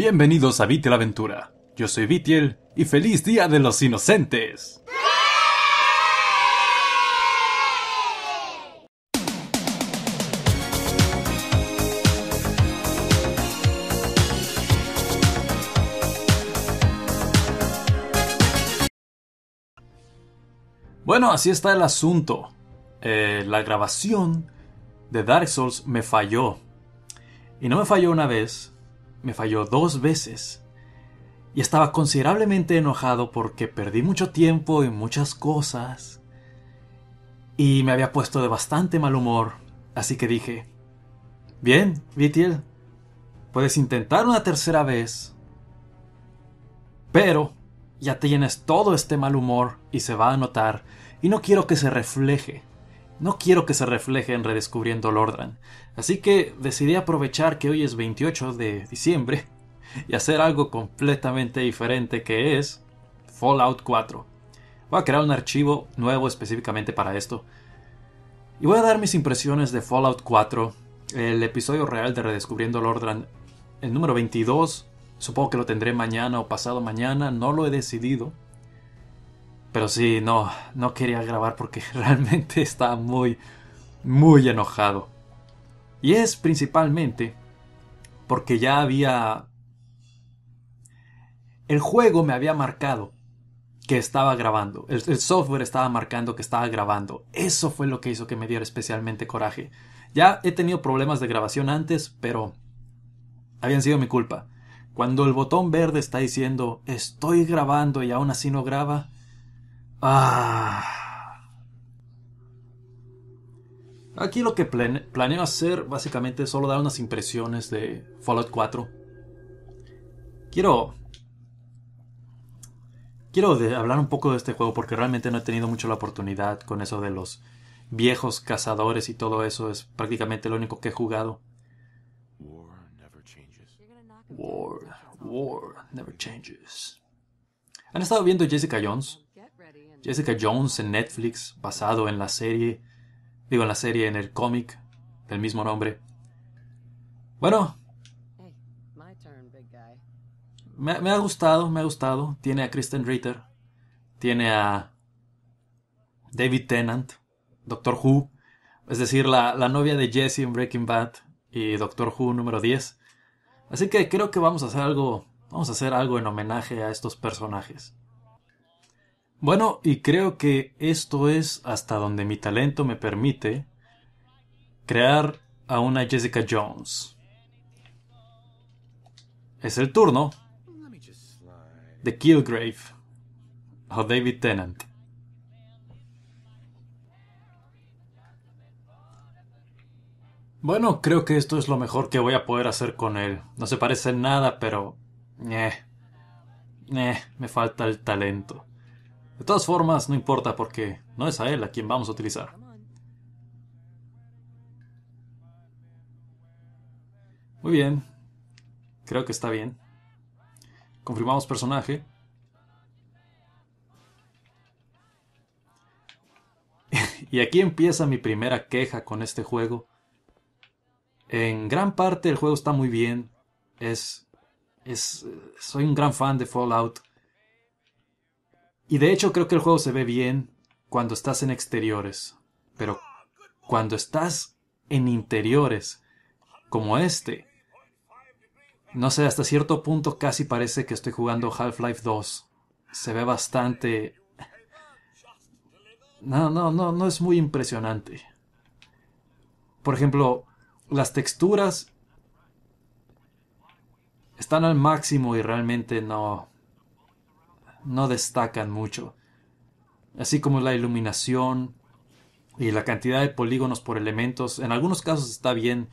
Bienvenidos a Vitiel Aventura. Yo soy Vitiel y feliz Día de los Inocentes. Bueno, así está el asunto. Eh, la grabación de Dark Souls me falló. Y no me falló una vez, me falló dos veces y estaba considerablemente enojado porque perdí mucho tiempo en muchas cosas y me había puesto de bastante mal humor, así que dije, bien, Vitiel, puedes intentar una tercera vez, pero ya tienes todo este mal humor y se va a notar y no quiero que se refleje no quiero que se refleje en redescubriendo Lordran, así que decidí aprovechar que hoy es 28 de diciembre y hacer algo completamente diferente que es Fallout 4. Voy a crear un archivo nuevo específicamente para esto y voy a dar mis impresiones de Fallout 4, el episodio real de Redescubriendo Lordran, el número 22. Supongo que lo tendré mañana o pasado mañana, no lo he decidido pero sí, no, no quería grabar porque realmente estaba muy, muy enojado. Y es principalmente porque ya había... El juego me había marcado que estaba grabando. El, software estaba marcando que estaba grabando. Eso fue lo que hizo que me diera especialmente coraje. Ya he tenido problemas de grabación antes, pero habían sido mi culpa. Cuando el botón verde está diciendo estoy grabando y aún así no graba, Ah. Aquí lo que planeo hacer básicamente es solo dar unas impresiones de Fallout 4. Quiero quiero hablar un poco de este juego porque realmente no he tenido mucho la oportunidad con eso de los viejos cazadores y todo eso. Es prácticamente lo único que he jugado. War never changes. War, ¿Han estado viendo Jessica Jones? Jessica Jones en Netflix, basado en la serie, digo en la serie, en el cómic del mismo nombre. Bueno, me, ha gustado, me ha gustado. Tiene a Kristen Ritter, tiene a David Tennant, Doctor Who, es decir, la, la novia de Jesse en Breaking Bad y Doctor Who número 10. Así que creo que vamos a hacer algo, vamos a hacer algo en homenaje a estos personajes. Bueno, y creo que esto es hasta donde mi talento me permite crear a una Jessica Jones. Es el turno de Kilgrave o David Tennant. Bueno, creo que esto es lo mejor que voy a poder hacer con él. No se parece en nada, pero... Eh, eh, me falta el talento. De todas formas, no importa porque no es a él a quien vamos a utilizar. Muy bien. Creo que está bien. Confirmamos personaje. y aquí empieza mi primera queja con este juego. En gran parte el juego está muy bien. Es, es soy un gran fan de Fallout. Y de hecho creo que el juego se ve bien cuando estás en exteriores. Pero cuando estás en interiores, como este, no sé, hasta cierto punto casi parece que estoy jugando Half-Life 2. Se ve bastante... No, no, no, no es muy impresionante. Por ejemplo, las texturas están al máximo y realmente no, no destacan mucho, así como la iluminación y la cantidad de polígonos por elementos. En algunos casos está bien,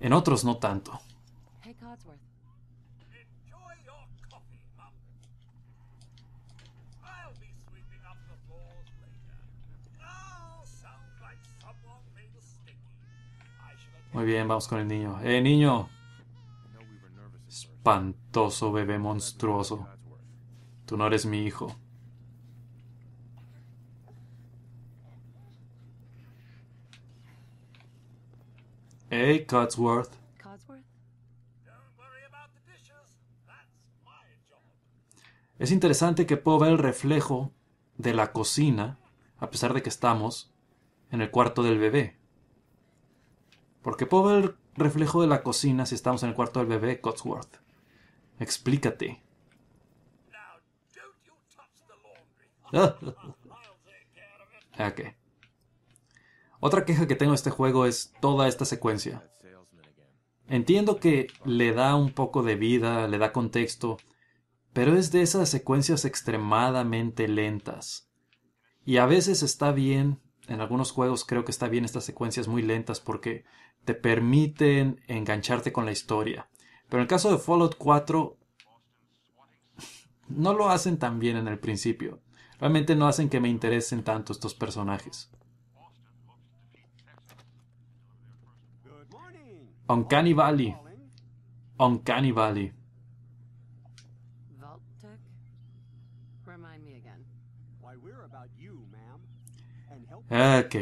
en otros no tanto. Muy bien, vamos con el niño. Eh, niño. Espantoso bebé monstruoso. Tú no eres mi hijo. Hey, Codsworth. Es interesante que puedo ver el reflejo de la cocina, a pesar de que estamos en el cuarto del bebé. Porque puedo ver el reflejo de la cocina si estamos en el cuarto del bebé, Cotsworth. Explícate. Otra queja que tengo de este juego es toda esta secuencia. Entiendo que le da un poco de vida, le da contexto, pero es de esas secuencias extremadamente lentas. Y a veces está bien, en algunos juegos creo que está bien estas secuencias muy lentas porque te permiten engancharte con la historia. Pero en el caso de Fallout 4 no lo hacen tan bien en el principio realmente no hacen que me interesen tanto estos personajes. Uncanny Valley. Uncanny Valley. Ok.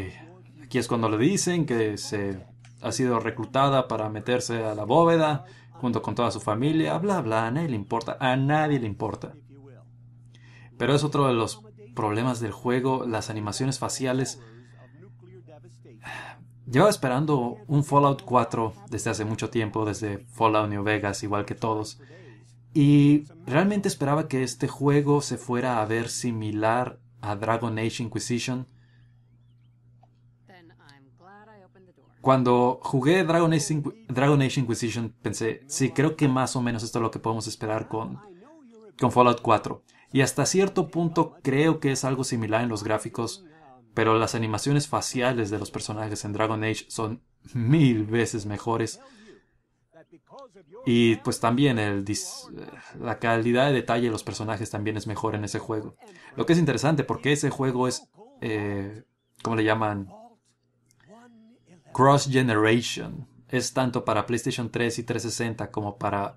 Aquí es cuando le dicen que se ha sido reclutada para meterse a la bóveda junto con toda su familia. Bla, bla. A nadie le importa. A nadie le importa. Pero es otro de los problemas del juego, las animaciones faciales. Llevaba esperando un Fallout 4 desde hace mucho tiempo, desde Fallout New Vegas, igual que todos. Y realmente esperaba que este juego se fuera a ver similar a Dragon Age Inquisition. Cuando jugué Dragon Age, Dragon Inquisition pensé, sí, creo que más o menos esto es lo que podemos esperar con, con Fallout 4. Y hasta cierto punto creo que es algo similar en los gráficos, pero las animaciones faciales de los personajes en Dragon Age son mil veces mejores. Y pues también el la calidad de detalle de los personajes también es mejor en ese juego. Lo que es interesante porque ese juego es, eh, ¿cómo le llaman? Cross Generation. Es tanto para PlayStation 3 y 360 como para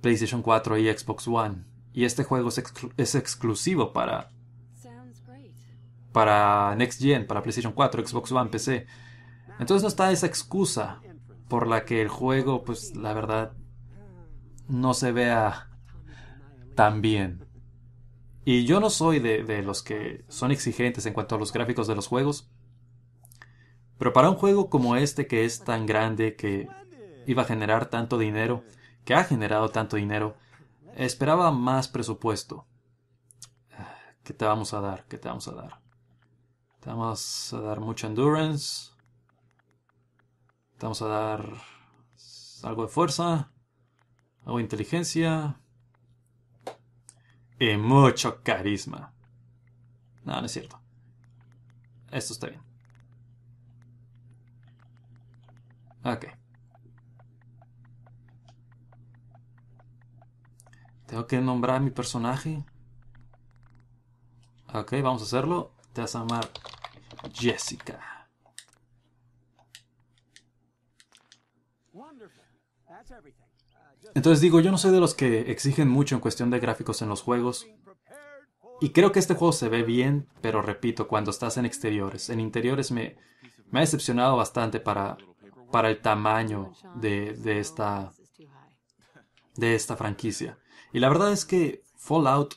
PlayStation 4 y Xbox One. Y este juego es, exclusivo para, para Next Gen, para PlayStation 4, Xbox One, PC. Entonces no está esa excusa por la que el juego, pues la verdad, no se vea tan bien. Y yo no soy de, de, los que son exigentes en cuanto a los gráficos de los juegos. Pero para un juego como este que es tan grande, que iba a generar tanto dinero, que ha generado tanto dinero, Esperaba más presupuesto. ¿Qué te vamos a dar? ¿Qué te vamos a dar? Te vamos a dar mucha endurance. Te vamos a dar algo de fuerza. Algo de inteligencia. Y mucho carisma. No, no es cierto. Esto está bien. Ok. Tengo que nombrar a mi personaje. Ok, vamos a hacerlo. Te vas a llamar Jessica. Entonces digo, yo no soy de los que exigen mucho en cuestión de gráficos en los juegos. Y creo que este juego se ve bien, pero repito, cuando estás en exteriores. En interiores me, ha decepcionado bastante para, el tamaño de, esta, de esta franquicia. Y la verdad es que Fallout,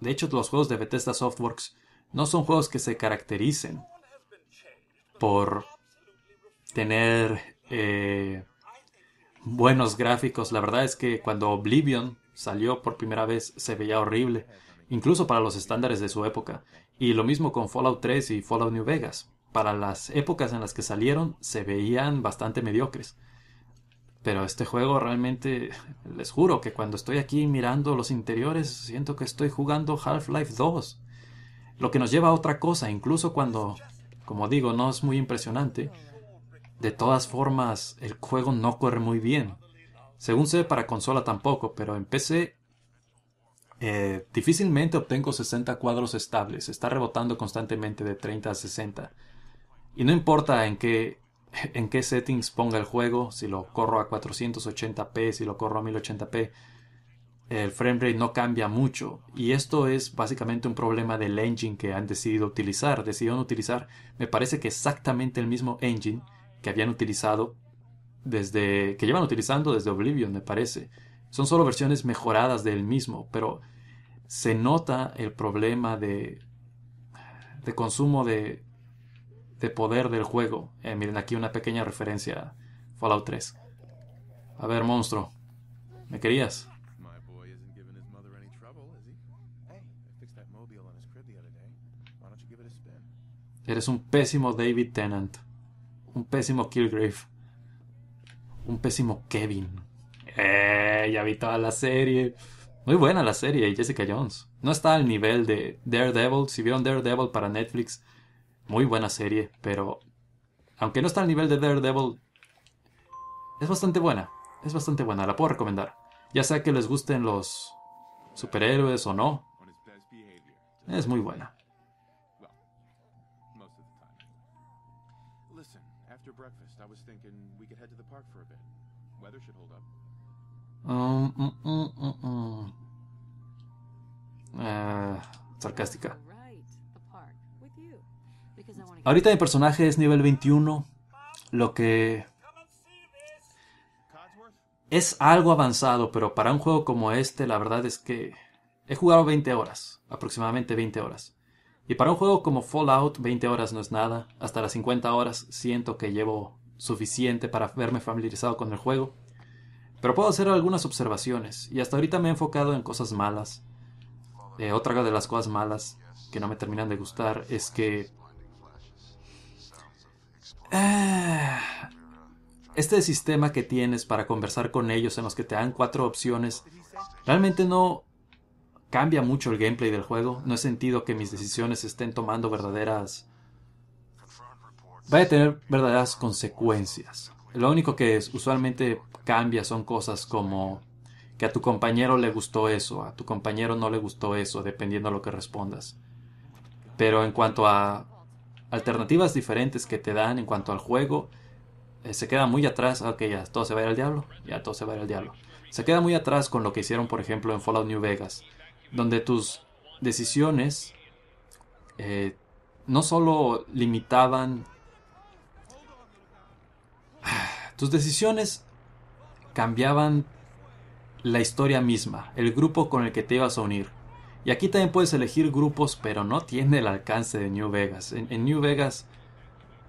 de hecho los juegos de Bethesda Softworks, no son juegos que se caractericen por tener eh, buenos gráficos. La verdad es que cuando Oblivion salió por primera vez se veía horrible, incluso para los estándares de su época. Y lo mismo con Fallout 3 y Fallout New Vegas. Para las épocas en las que salieron se veían bastante mediocres. Pero este juego realmente, les juro que cuando estoy aquí mirando los interiores, siento que estoy jugando Half-Life 2. Lo que nos lleva a otra cosa, incluso cuando, como digo, no es muy impresionante. De todas formas, el juego no corre muy bien. Según sé, para consola tampoco, pero en PC eh, difícilmente obtengo 60 cuadros estables. Está rebotando constantemente de 30 a 60. Y no importa en qué en qué settings ponga el juego, si lo corro a 480p, si lo corro a 1080p, el frame rate no cambia mucho. Y esto es básicamente un problema del engine que han decidido utilizar. Decidieron utilizar, me parece que exactamente el mismo engine que habían utilizado desde, que llevan utilizando desde Oblivion, me parece. Son solo versiones mejoradas del mismo, pero se nota el problema de, de consumo de, de poder del juego. Eh, miren aquí una pequeña referencia a Fallout 3. A ver, monstruo. ¿Me querías? Eres un pésimo David Tennant. Un pésimo Killgrave, Un pésimo Kevin. Eh, ya vi toda la serie. Muy buena la serie, Jessica Jones. No está al nivel de Daredevil. Si vieron Daredevil para Netflix, muy buena serie, pero aunque no está al nivel de Daredevil, es bastante buena. Es bastante buena, la puedo recomendar. Ya sea que les gusten los superhéroes o no, es muy buena. Um, mm, mm, mm, eh, sarcástica. Ahorita mi personaje es nivel 21, lo que es algo avanzado, pero para un juego como este, la verdad es que he jugado 20 horas, aproximadamente 20 horas. Y para un juego como Fallout, 20 horas no es nada. Hasta las 50 horas siento que llevo suficiente para verme familiarizado con el juego. Pero puedo hacer algunas observaciones, y hasta ahorita me he enfocado en cosas malas. Eh, otra de las cosas malas que no me terminan de gustar es que Ah, este sistema que tienes para conversar con ellos en los que te dan cuatro opciones, realmente no cambia mucho el gameplay del juego. No he sentido que mis decisiones estén tomando verdaderas... Vaya a tener verdaderas consecuencias. Lo único que es, usualmente cambia son cosas como que a tu compañero le gustó eso, a tu compañero no le gustó eso, dependiendo de lo que respondas. Pero en cuanto a alternativas diferentes que te dan en cuanto al juego, eh, se queda muy atrás, ah, ok, ya todo se va a ir al diablo, ya todo se va a ir al diablo. Se queda muy atrás con lo que hicieron, por ejemplo, en Fallout New Vegas, donde tus decisiones eh, no solo limitaban... Tus decisiones cambiaban la historia misma, el grupo con el que te ibas a unir. Y aquí también puedes elegir grupos, pero no tiene el alcance de New Vegas. En, New Vegas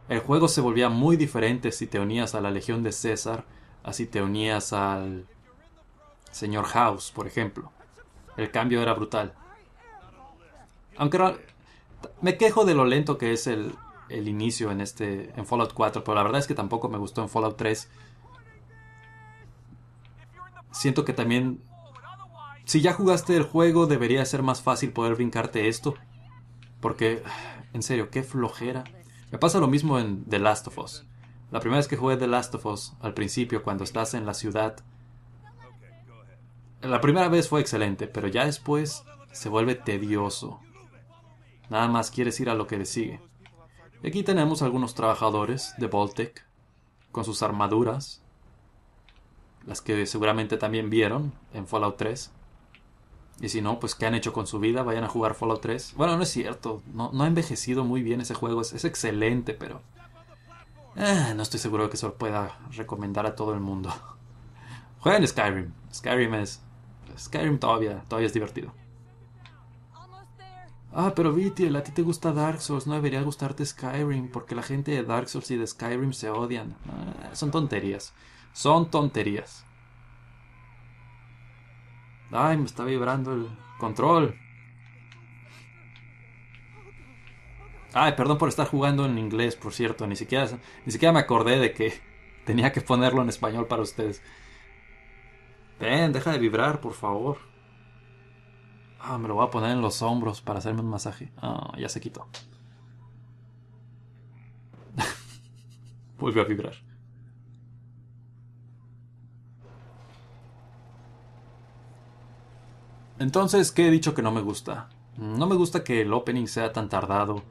el juego se volvía muy diferente si te unías a la Legión de César, a si te unías al Señor House, por ejemplo. El cambio era brutal. Aunque me quejo de lo lento que es el, el inicio en este en Fallout 4, pero la verdad es que tampoco me gustó en Fallout 3. Siento que también si ya jugaste el juego, debería ser más fácil poder brincarte esto. Porque, en serio, qué flojera. Me pasa lo mismo en The Last of Us. La primera vez que jugué The Last of Us, al principio, cuando estás en la ciudad, la primera vez fue excelente, pero ya después se vuelve tedioso. Nada más quieres ir a lo que le sigue. Y aquí tenemos algunos trabajadores de Voltec con sus armaduras, las que seguramente también vieron en Fallout 3. Y si no, pues ¿qué han hecho con su vida? Vayan a jugar Fallout 3. Bueno, no es cierto. No, ha envejecido muy bien ese juego. Es, excelente, pero... Eh, no estoy seguro de que se lo pueda recomendar a todo el mundo. Jueguen Skyrim. Skyrim es... Skyrim todavía, todavía es divertido. Ah, pero Vitiel, a ti te gusta Dark Souls, no debería gustarte Skyrim, porque la gente de Dark Souls y de Skyrim se odian. Ah, son tonterías. Son tonterías. Ay, me está vibrando el control. Ay, perdón por estar jugando en inglés, por cierto. Ni siquiera, ni siquiera me acordé de que tenía que ponerlo en español para ustedes. Ven, deja de vibrar, por favor. Ah, me lo voy a poner en los hombros para hacerme un masaje. Ah, ya se quitó. Vuelve a vibrar. Entonces, ¿qué he dicho que no me gusta? No me gusta que el opening sea tan tardado.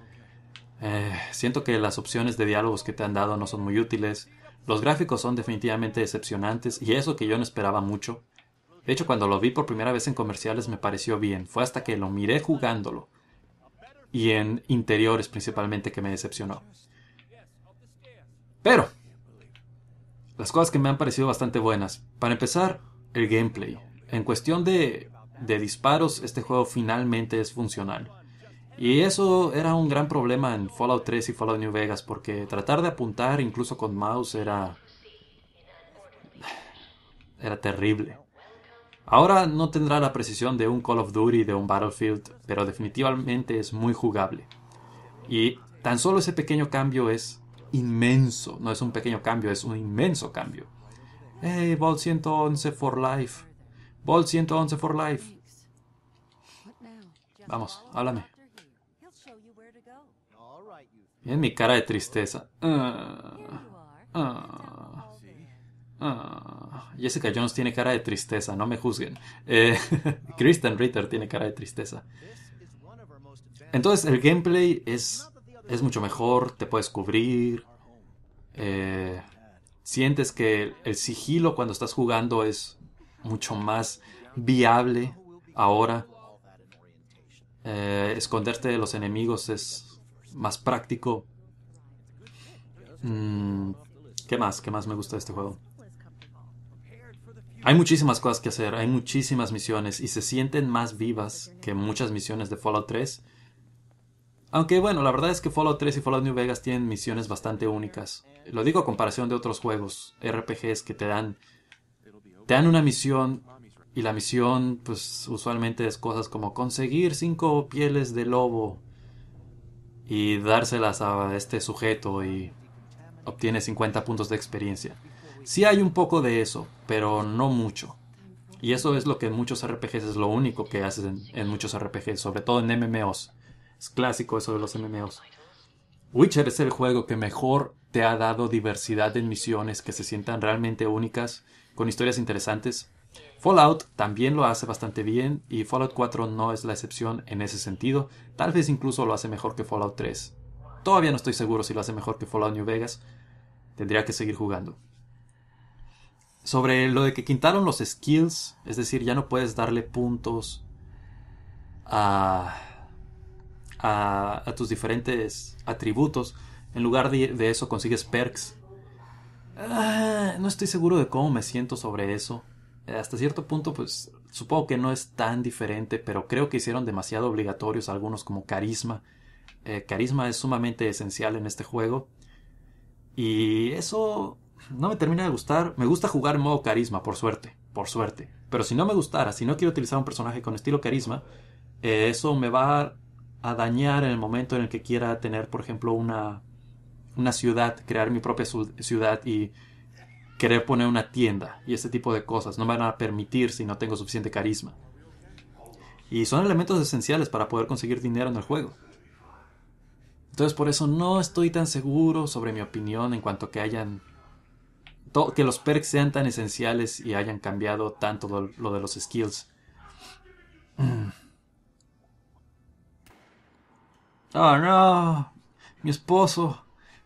Eh, siento que las opciones de diálogos que te han dado no son muy útiles. Los gráficos son definitivamente decepcionantes y eso que yo no esperaba mucho. De hecho, cuando lo vi por primera vez en comerciales me pareció bien. Fue hasta que lo miré jugándolo. Y en interiores principalmente que me decepcionó. Pero, las cosas que me han parecido bastante buenas. Para empezar, el gameplay. En cuestión de de disparos, este juego finalmente es funcional. Y eso era un gran problema en Fallout 3 y Fallout New Vegas, porque tratar de apuntar incluso con mouse era... era terrible. Ahora no tendrá la precisión de un Call of Duty, de un Battlefield, pero definitivamente es muy jugable. Y tan solo ese pequeño cambio es inmenso, no es un pequeño cambio, es un inmenso cambio. Hey, eh, Vault 111 for Life. Bolt 111 for life. Vamos, háblame. Miren mi cara de tristeza. Ah, ah, ah. Jessica Jones tiene cara de tristeza, no me juzguen. Eh, Kristen Ritter tiene cara de tristeza. Entonces el gameplay es, es mucho mejor, te puedes cubrir. Eh, sientes que el sigilo cuando estás jugando es mucho más viable ahora. Eh, esconderte de los enemigos es más práctico. Mm, ¿Qué más? ¿Qué más me gusta de este juego? Hay muchísimas cosas que hacer, hay muchísimas misiones y se sienten más vivas que muchas misiones de Fallout 3. Aunque bueno, la verdad es que Fallout 3 y Fallout New Vegas tienen misiones bastante únicas. Lo digo a comparación de otros juegos, RPGs que te dan te dan una misión y la misión pues usualmente es cosas como conseguir cinco pieles de lobo y dárselas a este sujeto y obtiene 50 puntos de experiencia. Sí hay un poco de eso, pero no mucho. Y eso es lo que en muchos RPGs es lo único que hacen en muchos RPGs, sobre todo en MMOs. Es clásico eso de los MMOs. Witcher es el juego que mejor te ha dado diversidad de misiones que se sientan realmente únicas, con historias interesantes. Fallout también lo hace bastante bien y Fallout 4 no es la excepción en ese sentido, tal vez incluso lo hace mejor que Fallout 3. Todavía no estoy seguro si lo hace mejor que Fallout New Vegas, tendría que seguir jugando. Sobre lo de que quintaron los skills, es decir, ya no puedes darle puntos a a, tus diferentes atributos. En lugar de, eso consigues perks. Ah, no estoy seguro de cómo me siento sobre eso. Eh, hasta cierto punto, pues supongo que no es tan diferente, pero creo que hicieron demasiado obligatorios algunos como carisma. Eh, carisma es sumamente esencial en este juego. Y eso no me termina de gustar. Me gusta jugar en modo carisma, por suerte, por suerte. Pero si no me gustara, si no quiero utilizar un personaje con estilo carisma, eh, eso me va a dañar en el momento en el que quiera tener, por ejemplo, una, ciudad, crear mi propia ciudad y querer poner una tienda y ese tipo de cosas. No me van a permitir si no tengo suficiente carisma. Y son elementos esenciales para poder conseguir dinero en el juego. Entonces por eso no estoy tan seguro sobre mi opinión en cuanto que hayan... que los perks sean tan esenciales y hayan cambiado tanto lo, de los skills. Oh, no. Mi esposo,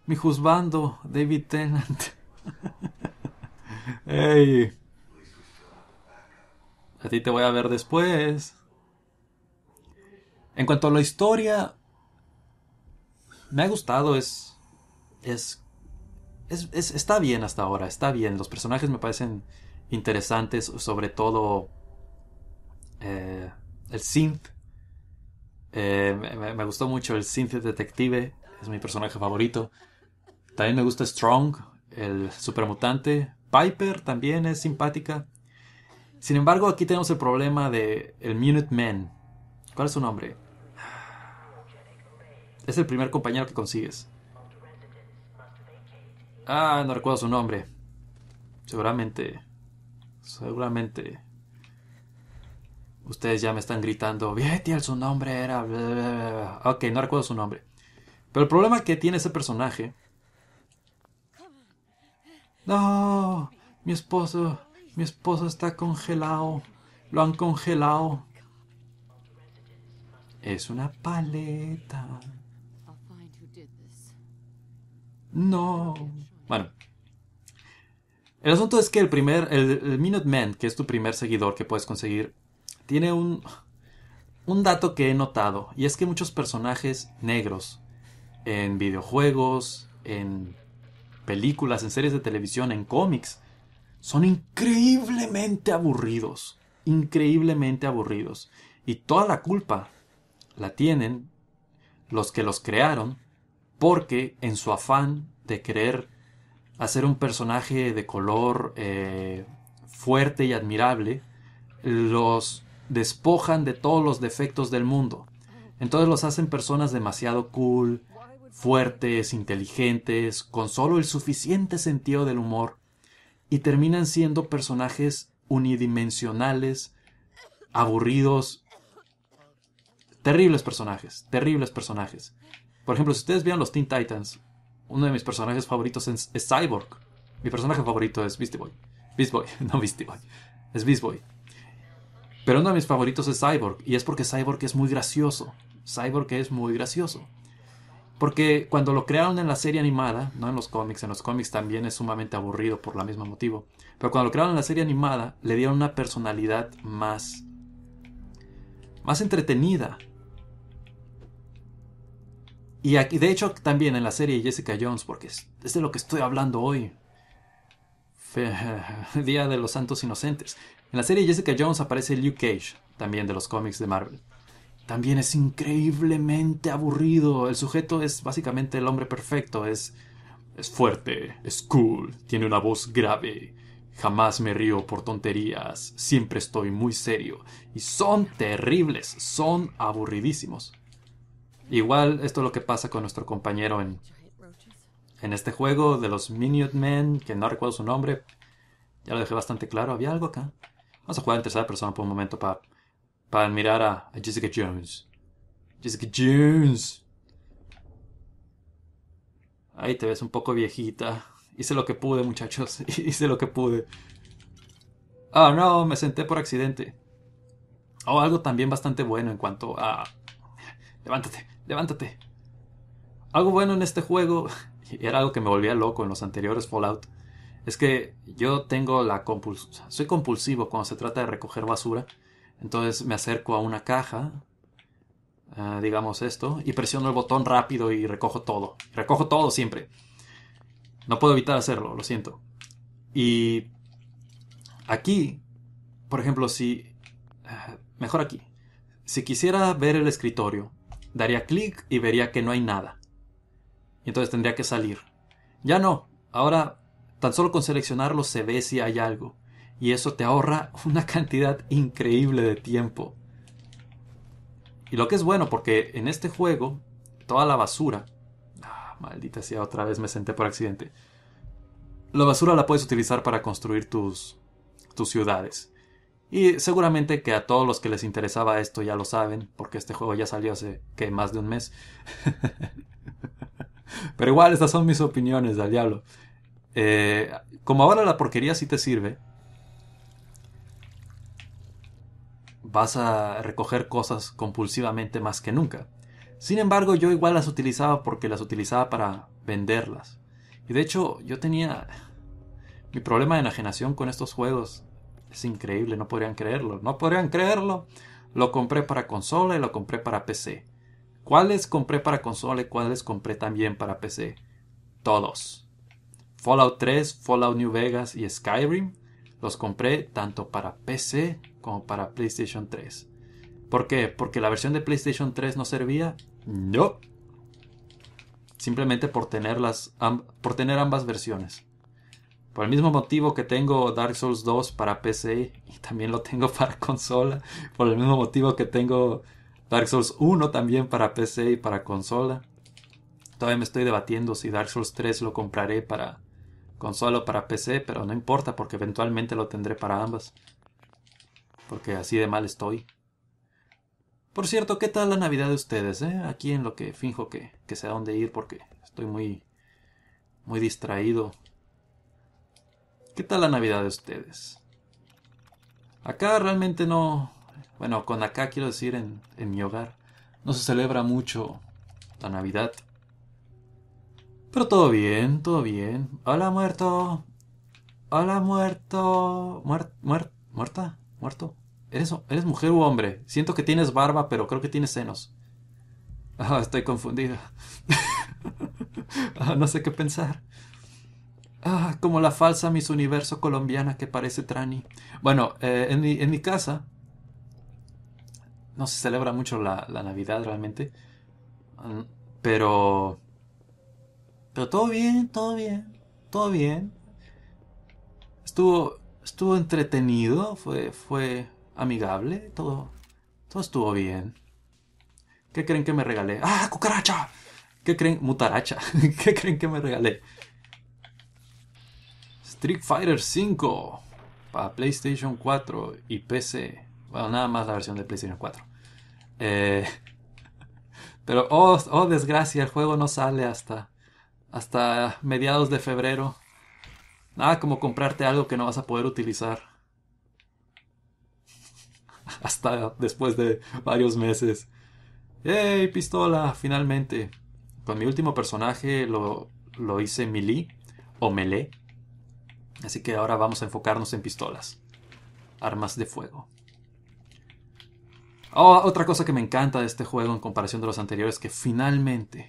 mi juzgando, David Tennant. Ey. A ti te voy a ver después. En cuanto a la historia, me ha gustado, es, es, es, está bien hasta ahora, está bien. Los personajes me parecen interesantes, sobre todo eh, el synth eh, me, gustó mucho el Synth Detective, es mi personaje favorito. También me gusta Strong, el supermutante. Piper también es simpática. Sin embargo, aquí tenemos el problema de el Minute Man. ¿Cuál es su nombre? Es el primer compañero que consigues. Ah, no recuerdo su nombre. Seguramente. Seguramente. Ustedes ya me están gritando, Vietiel, su nombre era... Ok, no recuerdo su nombre. Pero el problema que tiene ese personaje... No, mi esposo, mi esposo está congelado. Lo han congelado. Es una paleta. No. Bueno. El asunto es que el primer, el Minute Man, que es tu primer seguidor que puedes conseguir, tiene un, un dato que he notado, y es que muchos personajes negros en videojuegos, en películas, en series de televisión, en cómics, son increíblemente aburridos, increíblemente aburridos. Y toda la culpa la tienen los que los crearon, porque en su afán de querer hacer un personaje de color eh, fuerte y admirable, los despojan de todos los defectos del mundo. Entonces los hacen personas demasiado cool, fuertes, inteligentes, con solo el suficiente sentido del humor, y terminan siendo personajes unidimensionales, aburridos, terribles personajes, terribles personajes. Por ejemplo, si ustedes vean los Teen Titans, uno de mis personajes favoritos es, Cyborg. Mi personaje favorito es Beast Boy. Beast Boy, no Beast Boy. Es Beast Boy. Pero uno de mis favoritos es Cyborg, y es porque Cyborg es muy gracioso. Cyborg es muy gracioso. Porque cuando lo crearon en la serie animada, no en los cómics, en los cómics también es sumamente aburrido por la misma motivo, pero cuando lo crearon en la serie animada le dieron una personalidad más más entretenida. Y aquí, de hecho, también en la serie Jessica Jones, porque es, de lo que estoy hablando hoy. Día de los Santos Inocentes. En la serie Jessica Jones aparece Luke Cage, también de los cómics de Marvel. También es increíblemente aburrido. El sujeto es básicamente el hombre perfecto. Es, es fuerte, es cool, tiene una voz grave. Jamás me río por tonterías. Siempre estoy muy serio. Y son terribles, son aburridísimos. Igual esto es lo que pasa con nuestro compañero en, en este juego de los Minute Men, que no recuerdo su nombre. Ya lo dejé bastante claro, había algo acá. Vamos a jugar en tercera persona por un momento para, para admirar a, Jessica Jones. Jessica Jones. Ahí te ves un poco viejita. Hice lo que pude, muchachos. Hice lo que pude. Ah, oh, no, me senté por accidente. oh, algo también bastante bueno en cuanto a... Levántate, levántate. Algo bueno en este juego, era algo que me volvía loco en los anteriores Fallout, es que yo tengo la compulsión, soy compulsivo cuando se trata de recoger basura, entonces me acerco a una caja, ah, digamos esto, y presiono el botón rápido y recojo todo. Recojo todo siempre. No puedo evitar hacerlo, lo siento. Y aquí, por ejemplo, si... Ah, mejor aquí. Si quisiera ver el escritorio, daría clic y vería que no hay nada. Y entonces tendría que salir. Ya no. Ahora Tan solo con seleccionarlo se ve si hay algo, y eso te ahorra una cantidad increíble de tiempo. Y lo que es bueno, porque en este juego, toda la basura... Ah, maldita sea, otra vez me senté por accidente. La basura la puedes utilizar para construir tus, tus ciudades. Y seguramente que a todos los que les interesaba esto ya lo saben, porque este juego ya salió hace que más de un mes. Pero igual, estas son mis opiniones, al diablo. Eh, como ahora la porquería sí te sirve, vas a recoger cosas compulsivamente más que nunca. Sin embargo, yo igual las utilizaba porque las utilizaba para venderlas. Y de hecho, yo tenía mi problema de enajenación con estos juegos. Es increíble, no podrían creerlo. No podrían creerlo. Lo compré para consola y lo compré para PC. ¿Cuáles compré para consola y cuáles compré también para PC? Todos. Fallout 3, Fallout New Vegas y Skyrim. Los compré tanto para PC como para PlayStation 3. ¿Por qué? ¿Porque la versión de PlayStation 3 no servía? No. Simplemente por, por tener ambas versiones. Por el mismo motivo que tengo Dark Souls 2 para PC y también lo tengo para consola. Por el mismo motivo que tengo Dark Souls 1 también para PC y para consola. Todavía me estoy debatiendo si Dark Souls 3 lo compraré para Consola para PC, pero no importa porque eventualmente lo tendré para ambas. Porque así de mal estoy. Por cierto, ¿qué tal la Navidad de ustedes? Eh? Aquí en lo que finjo que, que sé a dónde ir porque estoy muy, muy distraído. ¿Qué tal la Navidad de ustedes? Acá realmente no... Bueno, con acá quiero decir en, en mi hogar. No se celebra mucho la Navidad. Pero todo bien, todo bien. Hola, muerto. Hola, muerto. ¿Muerta? ¿Muerto? ¿Eres, ¿Eres mujer u hombre? Siento que tienes barba, pero creo que tienes senos. Ah, estoy confundida. Ah, no sé qué pensar. Ah, como la falsa Miss Universo colombiana que parece Trani. Bueno, eh, en, mi, en, mi, casa no se celebra mucho la Navidad realmente. Mm, pero pero todo bien, todo bien, todo bien. Estuvo, estuvo entretenido, fue, fue amigable, todo, todo estuvo bien. ¿Qué creen que me regalé? ¡Ah, cucaracha! ¿Qué creen? Mutaracha. ¿Qué creen que me regalé? Street Fighter 5 para PlayStation 4 y PC. Bueno, nada más la versión de PlayStation 4. Eh, pero, oh, oh, desgracia, el juego no sale hasta hasta mediados de febrero. Nada como comprarte algo que no vas a poder utilizar. Hasta después de varios meses. ¡Ey! pistola! Finalmente. Con mi último personaje lo, lo hice melee o melee. Así que ahora vamos a enfocarnos en pistolas. Armas de fuego. Oh, otra cosa que me encanta de este juego en comparación de los anteriores, que finalmente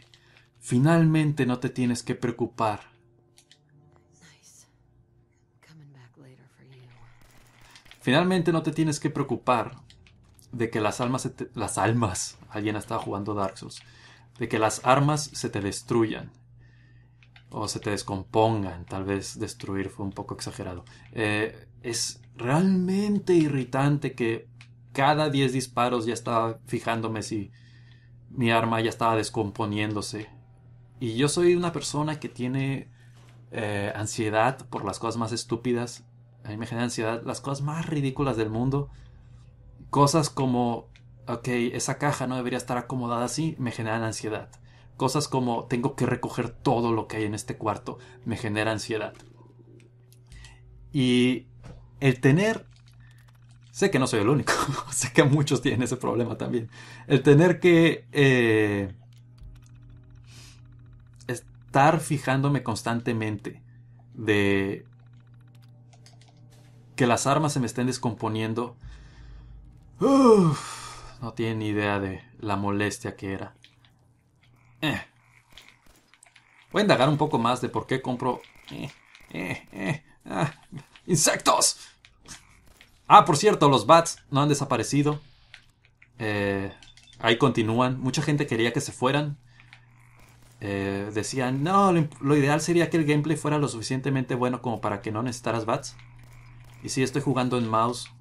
Finalmente no te tienes que preocupar. Finalmente no te tienes que preocupar de que las almas, las almas, alguien estaba jugando Dark Souls, de que las armas se te destruyan o se te descompongan. Tal vez destruir fue un poco exagerado. Eh, es realmente irritante que cada 10 disparos ya estaba fijándome si mi arma ya estaba descomponiéndose y yo soy una persona que tiene eh, ansiedad por las cosas más estúpidas. A mí me genera ansiedad las cosas más ridículas del mundo. Cosas como, ok, esa caja no debería estar acomodada así, me generan ansiedad. Cosas como, tengo que recoger todo lo que hay en este cuarto, me genera ansiedad. Y el tener, sé que no soy el único, sé que muchos tienen ese problema también, el tener que eh, estar fijándome constantemente de que las armas se me estén descomponiendo, no tienen ni idea de la molestia que era. Eh. Voy a indagar un poco más de por qué compro... Eh, eh, ah, ¡Insectos! Ah, por cierto, los bats no han desaparecido. ahí continúan. Mucha gente quería que se fueran, eh, decían, no, lo, ideal sería que el gameplay fuera lo suficientemente bueno como para que no necesitaras bats. Y si estoy jugando en mouse,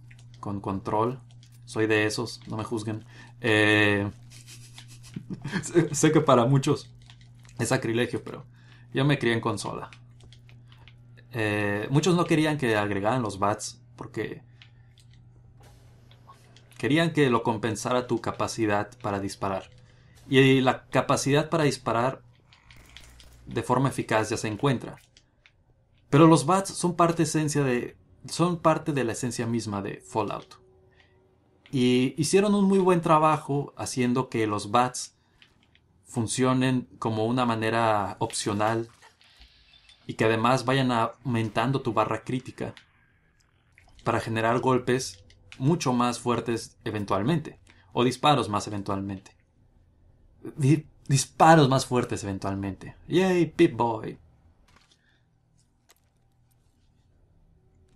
con control. Soy de esos, no me juzguen. Eh, sé, que para muchos es sacrilegio, pero yo me crié en consola. Eh, muchos no querían que agregaran los bats porque querían que lo compensara tu capacidad para disparar. Y la capacidad para disparar de forma eficaz ya se encuentra. Pero los bats son parte, esencia de, son parte de la esencia misma de Fallout. Y hicieron un muy buen trabajo haciendo que los bats funcionen como una manera opcional y que además vayan aumentando tu barra crítica para generar golpes mucho más fuertes eventualmente o disparos más eventualmente disparos más fuertes eventualmente. ¡Yay, Pip-Boy!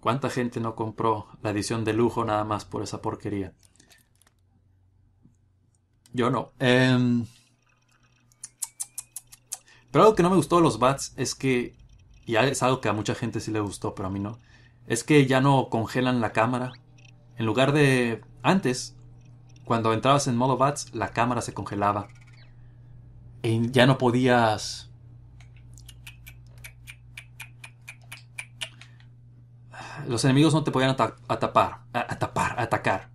¿Cuánta gente no compró la edición de lujo nada más por esa porquería? Yo no. Em, pero algo que no me gustó de los bats es que, y es algo que a mucha gente sí le gustó, pero a mí no, es que ya no congelan la cámara. En lugar de antes, cuando entrabas en modo bats, la cámara se congelaba ya no podías... Los enemigos no te podían atacar atapar, atacar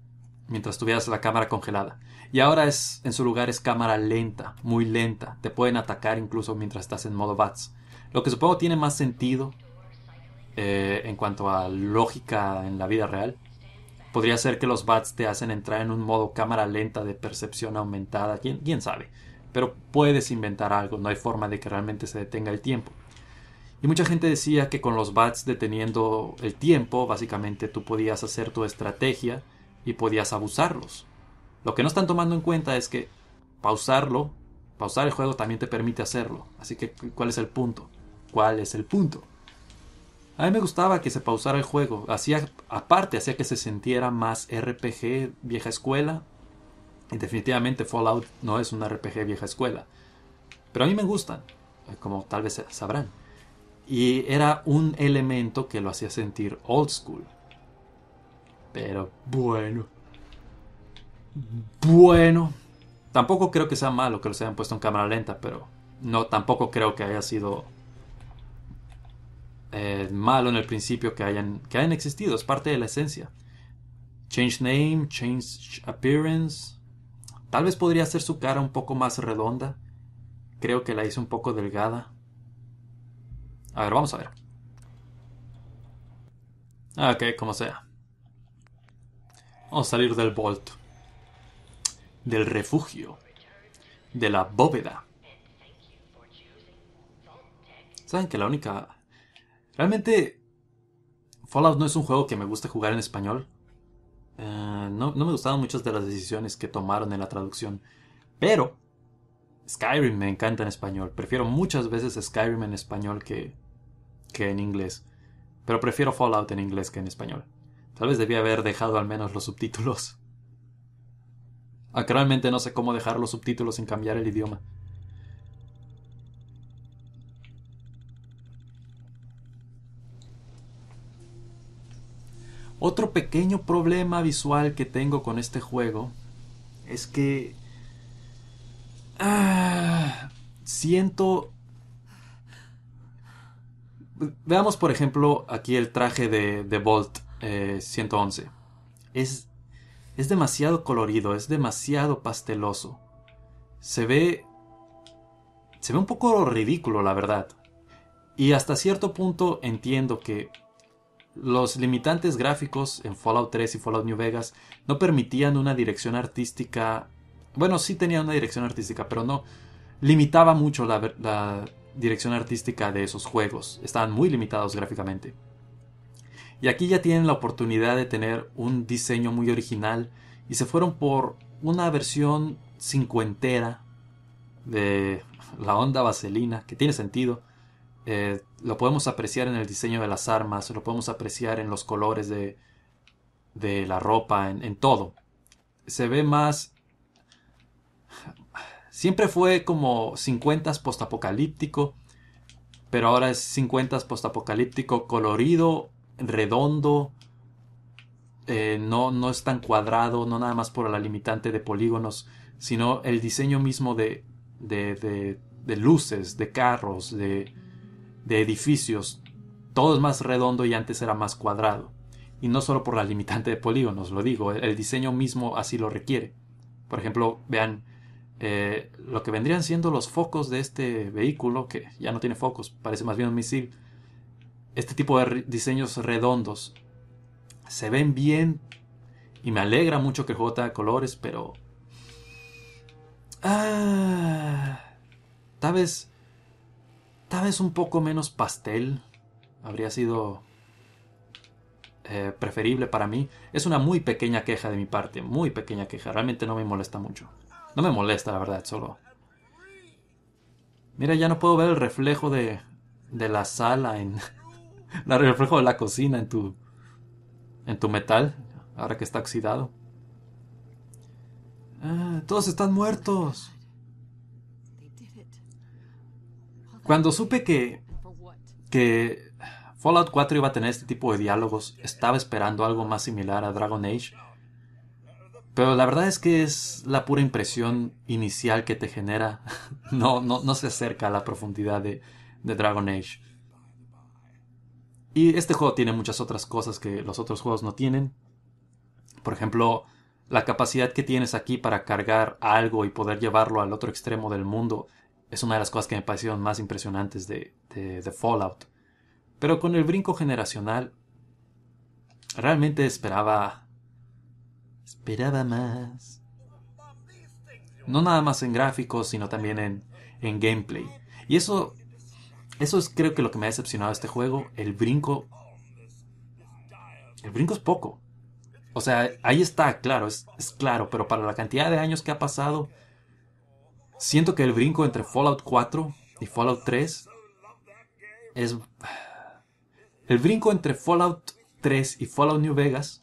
mientras tuvieras la cámara congelada. Y ahora es, en su lugar es cámara lenta, muy lenta. Te pueden atacar incluso mientras estás en modo bats. Lo que supongo tiene más sentido eh, en cuanto a lógica en la vida real. Podría ser que los bats te hacen entrar en un modo cámara lenta de percepción aumentada. ¿Quién, quién sabe? pero puedes inventar algo, no hay forma de que realmente se detenga el tiempo. Y mucha gente decía que con los bats deteniendo el tiempo, básicamente tú podías hacer tu estrategia y podías abusarlos. Lo que no están tomando en cuenta es que pausarlo, pausar el juego también te permite hacerlo. Así que, ¿cuál es el punto? ¿Cuál es el punto? A mí me gustaba que se pausara el juego. Hacía, aparte, hacía que se sintiera más RPG vieja escuela y definitivamente Fallout no es un RPG vieja escuela. Pero a mí me gustan, como tal vez sabrán. Y era un elemento que lo hacía sentir old school. Pero bueno. Bueno. Tampoco creo que sea malo que los hayan puesto en cámara lenta, pero no, tampoco creo que haya sido eh, malo en el principio que hayan, que hayan existido. Es parte de la esencia. Change name, change appearance, Tal vez podría hacer su cara un poco más redonda. Creo que la hice un poco delgada. A ver, vamos a ver. Ah, ok, como sea. Vamos a salir del Vault. Del refugio. De la bóveda. Saben que la única... Realmente... Fallout no es un juego que me gusta jugar en español. Eh, no, me gustaron muchas de las decisiones que tomaron en la traducción. Pero Skyrim me encanta en español. Prefiero muchas veces Skyrim en español que, que en inglés. Pero prefiero Fallout en inglés que en español. Tal vez debía haber dejado al menos los subtítulos. Actualmente no sé cómo dejar los subtítulos sin cambiar el idioma. Otro pequeño problema visual que tengo con este juego es que ah, siento... Veamos por ejemplo aquí el traje de, de Bolt 111. Eh, es, es demasiado colorido, es demasiado pasteloso. Se ve... Se ve un poco ridículo, la verdad. Y hasta cierto punto entiendo que los limitantes gráficos en Fallout 3 y Fallout New Vegas no permitían una dirección artística. Bueno, sí tenían una dirección artística, pero no. Limitaba mucho la, dirección artística de esos juegos. Estaban muy limitados gráficamente. Y aquí ya tienen la oportunidad de tener un diseño muy original y se fueron por una versión cincuentera de la onda vaselina, que tiene sentido eh, lo podemos apreciar en el diseño de las armas, lo podemos apreciar en los colores de, de la ropa, en, todo. Se ve más... Siempre fue como 50 postapocalíptico, pero ahora es 50 postapocalíptico colorido, redondo, eh, no, no es tan cuadrado, no nada más por la limitante de polígonos, sino el diseño mismo de, de, de luces, de carros, de, de edificios, todo es más redondo y antes era más cuadrado. Y no solo por la limitante de polígonos, lo digo, el diseño mismo así lo requiere. Por ejemplo, vean eh, lo que vendrían siendo los focos de este vehículo, que ya no tiene focos, parece más bien un misil. Este tipo de diseños redondos se ven bien y me alegra mucho que jota colores, pero... Ah, tal vez tal vez un poco menos pastel habría sido eh, preferible para mí. Es una muy pequeña queja de mi parte, muy pequeña queja. Realmente no me molesta mucho. No me molesta, la verdad, solo. Mira, ya no puedo ver el reflejo de, de la sala en. el reflejo de la cocina en tu. en tu metal, ahora que está oxidado. Ah, todos están muertos. Cuando supe que, que Fallout 4 iba a tener este tipo de diálogos, estaba esperando algo más similar a Dragon Age. Pero la verdad es que es la pura impresión inicial que te genera. No, no, se acerca a la profundidad de Dragon Age. Y este juego tiene muchas otras cosas que los otros juegos no tienen. Por ejemplo, la capacidad que tienes aquí para cargar algo y poder llevarlo al otro extremo del mundo es una de las cosas que me parecieron más impresionantes de, Fallout. Pero con el brinco generacional, realmente esperaba... Esperaba más. No nada más en gráficos, sino también en, gameplay. Y eso, eso es creo que lo que me ha decepcionado este juego. El brinco... El brinco es poco. O sea, ahí está, claro, es claro, pero para la cantidad de años que ha pasado, Siento que el brinco entre Fallout 4 y Fallout 3 es... El brinco entre Fallout 3 y Fallout New Vegas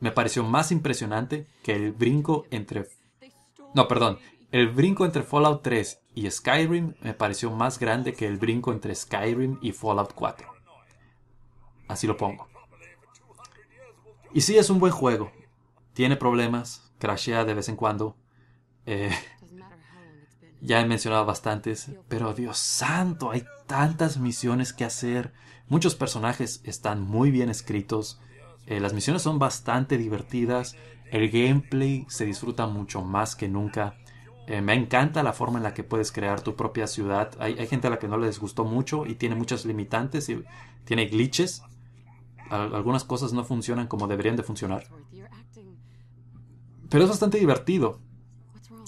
me pareció más impresionante que el brinco entre... No, perdón. El brinco entre Fallout 3 y Skyrim me pareció más grande que el brinco entre Skyrim y Fallout 4. Así lo pongo. Y sí, es un buen juego. Tiene problemas, crashea de vez en cuando, eh, ya he mencionado bastantes, pero Dios santo, hay tantas misiones que hacer. Muchos personajes están muy bien escritos. Eh, las misiones son bastante divertidas. El gameplay se disfruta mucho más que nunca. Eh, me encanta la forma en la que puedes crear tu propia ciudad. Hay, gente a la que no les gustó mucho y tiene muchas limitantes y tiene glitches. algunas cosas no funcionan como deberían de funcionar. Pero es bastante divertido.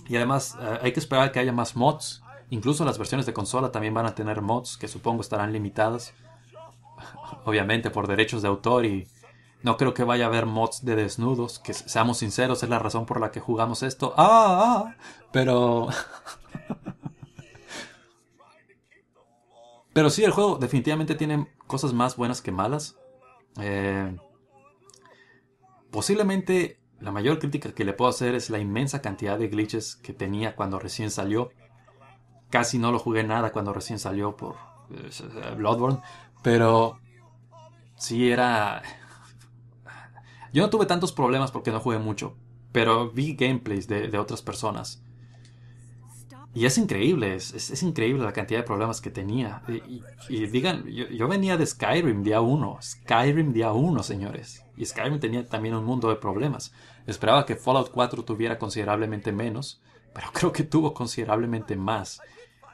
Y además eh, hay que esperar que haya más mods. Incluso las versiones de consola también van a tener mods que supongo estarán limitadas. Obviamente por derechos de autor y no creo que vaya a haber mods de desnudos. Que seamos sinceros, es la razón por la que jugamos esto. Ah, ah pero... pero sí, el juego definitivamente tiene cosas más buenas que malas. Eh, posiblemente la mayor crítica que le puedo hacer es la inmensa cantidad de glitches que tenía cuando recién salió. Casi no lo jugué nada cuando recién salió por eh, Bloodborne, pero sí era... Yo no tuve tantos problemas porque no jugué mucho, pero vi gameplays de, otras personas y es increíble, es, increíble la cantidad de problemas que tenía. Y, digan, yo, yo, venía de Skyrim día 1, Skyrim día 1, señores. Y Skyrim tenía también un mundo de problemas. Esperaba que Fallout 4 tuviera considerablemente menos, pero creo que tuvo considerablemente más.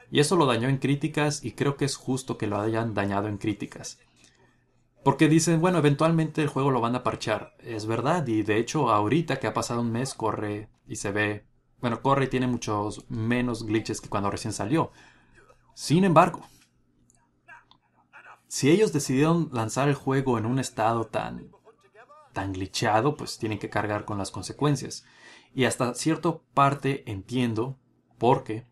Y eso lo dañó en críticas y creo que es justo que lo hayan dañado en críticas. Porque dicen, bueno, eventualmente el juego lo van a parchar. Es verdad, y de hecho ahorita que ha pasado un mes corre y se ve bueno, corre tiene muchos menos glitches que cuando recién salió. Sin embargo, si ellos decidieron lanzar el juego en un estado tan, tan glitchado, pues tienen que cargar con las consecuencias. Y hasta cierta parte entiendo por qué.